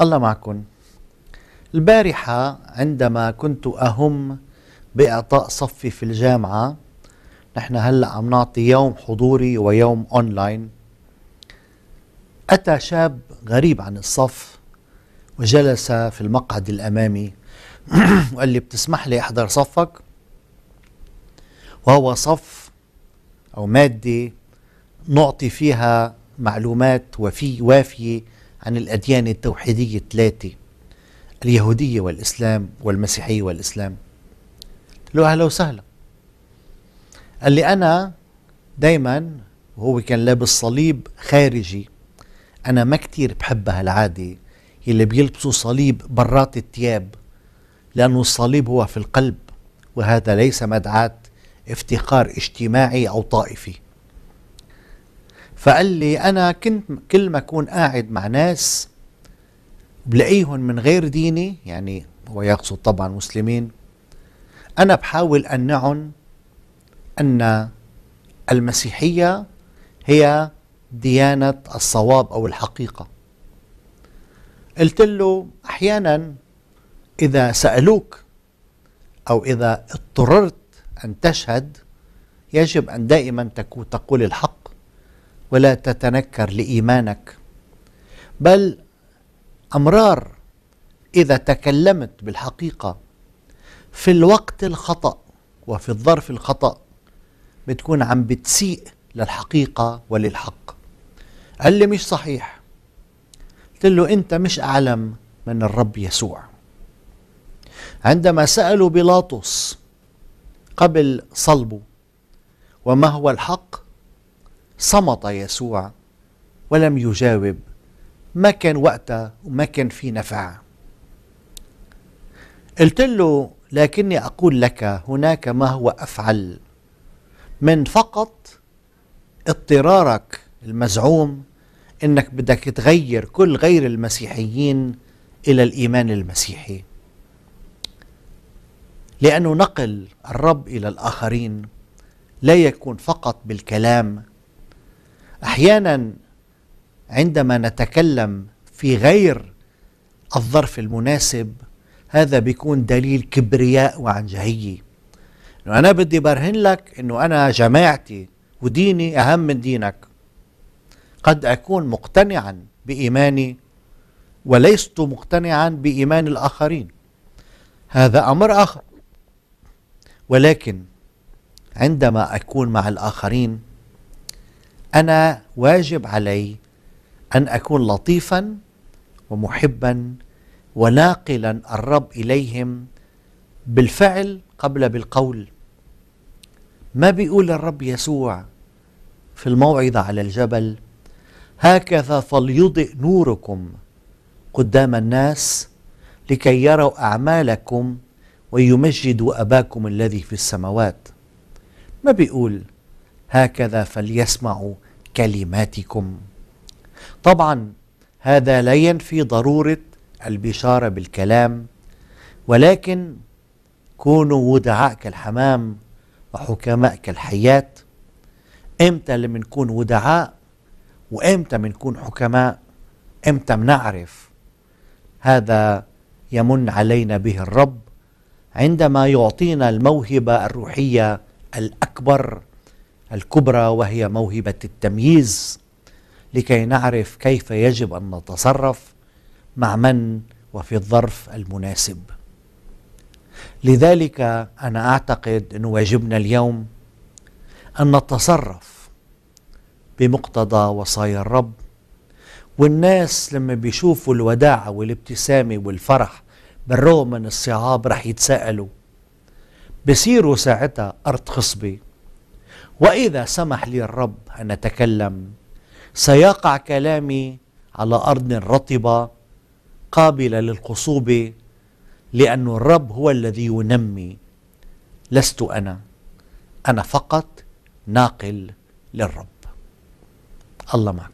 الله معكم البارحة عندما كنت أهم بإعطاء صفي في الجامعة نحن هلأ عم نعطي يوم حضوري ويوم أونلاين أتى شاب غريب عن الصف وجلس في المقعد الأمامي وقال لي بتسمح لي أحضر صفك وهو صف أو مادة نعطي فيها معلومات وفي وافية عن الأديان التوحيدية الثلاثة اليهودية والإسلام والمسيحية والإسلام قلت له أهلا وسهلا قال لي أنا دايما وهو كان لابس صليب خارجي أنا ما كتير بحب هالعادة اللي بيلبسوا صليب برات الثياب لأنه الصليب هو في القلب وهذا ليس مدعاة افتقار اجتماعي أو طائفي فقال لي أنا كنت كل ما أكون قاعد مع ناس بلاقيهم من غير ديني يعني هو يقصد طبعا مسلمين أنا بحاول أقنعهم أن المسيحية هي ديانة الصواب أو الحقيقة قلت له أحيانا إذا سألوك أو إذا اضطررت أن تشهد يجب أن دائما تقول الحق ولا تتنكر لإيمانك بل أمرار إذا تكلمت بالحقيقة في الوقت الخطأ وفي الظرف الخطأ بتكون عم بتسيء للحقيقة وللحق قال لي مش صحيح قلت له أنت مش أعلم من الرب يسوع عندما سألوا بيلاطس قبل صلبه وما هو الحق صمت يسوع ولم يجاوب ما كان وقتها وما كان في نفع قلت له لكني أقول لك هناك ما هو أفعل من فقط اضطرارك المزعوم أنك بدك تغير كل غير المسيحيين إلى الإيمان المسيحي لأنه نقل الرب إلى الآخرين لا يكون فقط بالكلام احيانا عندما نتكلم في غير الظرف المناسب هذا بيكون دليل كبرياء وعنجهيه انه انا بدي برهن لك انه انا جماعتي وديني اهم من دينك قد اكون مقتنعا بايماني ولست مقتنعا بايمان الاخرين هذا امر اخر ولكن عندما اكون مع الاخرين انا واجب علي ان اكون لطيفا ومحبا وناقلا الرب اليهم بالفعل قبل بالقول ما بيقول الرب يسوع في الموعظه على الجبل هكذا فليضئ نوركم قدام الناس لكي يروا اعمالكم ويمجدوا اباكم الذي في السماوات ما بيقول هكذا فليسمعوا كلماتكم طبعا هذا لا ينفي ضروره البشاره بالكلام ولكن كونوا ودعاء كالحمام وحكماء كالحياة امتى اللي منكون ودعاء وامتى منكون حكماء امتى منعرف هذا يمن علينا به الرب عندما يعطينا الموهبة الروحية الأكبر الكبرى وهي موهبة التمييز لكي نعرف كيف يجب أن نتصرف مع من وفي الظرف المناسب لذلك أنا أعتقد أن واجبنا اليوم أن نتصرف بمقتضى وصايا الرب والناس لما بيشوفوا الوداعة والابتسامة والفرح بالرغم من الصعاب رح يتساءلوا بصيروا ساعتها أرض خصبة واذا سمح لي الرب ان اتكلم سيقع كلامي على ارض رطبه قابله للقصوبة لان الرب هو الذي ينمي لست انا انا فقط ناقل للرب الله معك